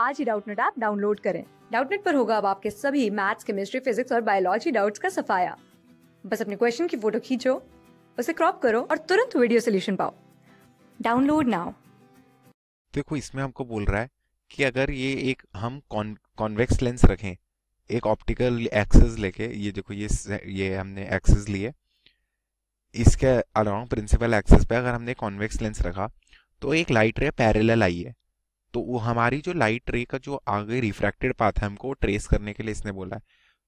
आज ही Doubtnut app download करें डाउटनेट पर होगा अब आपके सभी मैथ्स केमिस्ट्री फिजिक्स और बायोलॉजी डाउट्स का सफाया बस अपने क्वेश्चन की फोटो खींचो उसे क्रॉप करो और तुरंत वीडियो सोल्यूशन पाओ डाउनलोड नाउ देखो इसमें हमको बोल रहा है कि अगर ये एक हम कॉन्वेक्स लेंस रखें एक ऑप्टिकल एक्सेस लेके ये देखो ये ये हमने एक्सेस लिए इसके अलावा प्रिंसिपल एक्सेस पे अगर हमने कॉन्वेक्स लेंस रखा तो एक लाइट रे पैरेलल आई है तो वो हमारी जो लाइट रे का जो आगे रिफ्रैक्टेड पाथ है हमको ट्रेस करने के लिए इसने बोला है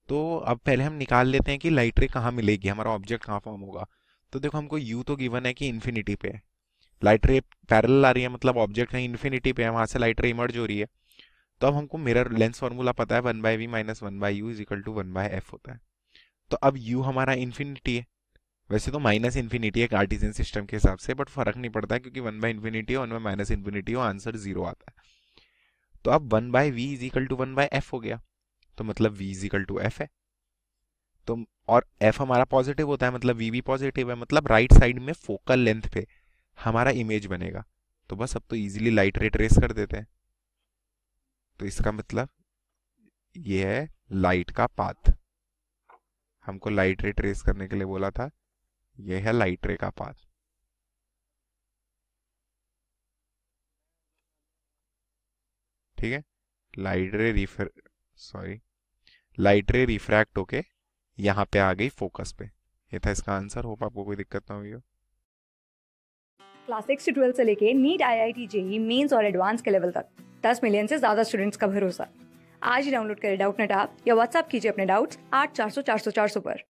तो अब पहले हम निकाल लेते हैं कि लाइट रे कहाँ मिलेगी हमारा ऑब्जेक्ट कहाँ फॉर्म होगा तो देखो हमको यू तो गिवन है कि इन्फिनिटी पे है लाइट रे पैरल आ रही है मतलब ऑब्जेक्ट है इन्फिनिटी पे है वहाँ से लाइट रे इमर्ज हो रही है तो अब हमको मिरर लेंस फॉर्मूला पता है one by V minus one by U is equal to one by F होता है तो अब यू हमारा इन्फिनिटी है वैसे तो माइनस इन्फिनिटी एक आर्टिजन सिस्टम के हिसाब से बट फर्क नहीं पड़ता क्योंकि one by infinity one by minus infinity और आंसर जीरो आता है तो अब one by V is equal to one by F हो गया तो मतलब V is equal to F है तो और एफ हमारा पॉजिटिव होता है मतलब वी भी पॉजिटिव है मतलब राइट right साइड में फोकल लेंथ पे हमारा इमेज बनेगा तो बस अब तो इजीली लाइट रे ट्रेस कर देते हैं तो इसका मतलब ये है लाइट का पाथ हमको लाइट रे ट्रेस करने के लिए बोला था यह है लाइट रे का पाथ ठीक है लाइट रे रिफ्र सॉरी लाइट रे रिफ्रैक्ट होके यहाँ पे आ गई फोकस पे ये था इसका आंसर होप आपको कोई दिक्कत ना हुई हो क्लास सिक्स से ट्वेल्थ से लेके NEET I I T JEE mains और एडवांस के लेवल तक दस मिलियन से ज्यादा स्टूडेंट्स का भरोसा आज ही डाउनलोड करें डाउट नेट आप या व्हाट्सअप कीजिए अपने डाउट्स आठ चार सौ चार सौ चार सौ पर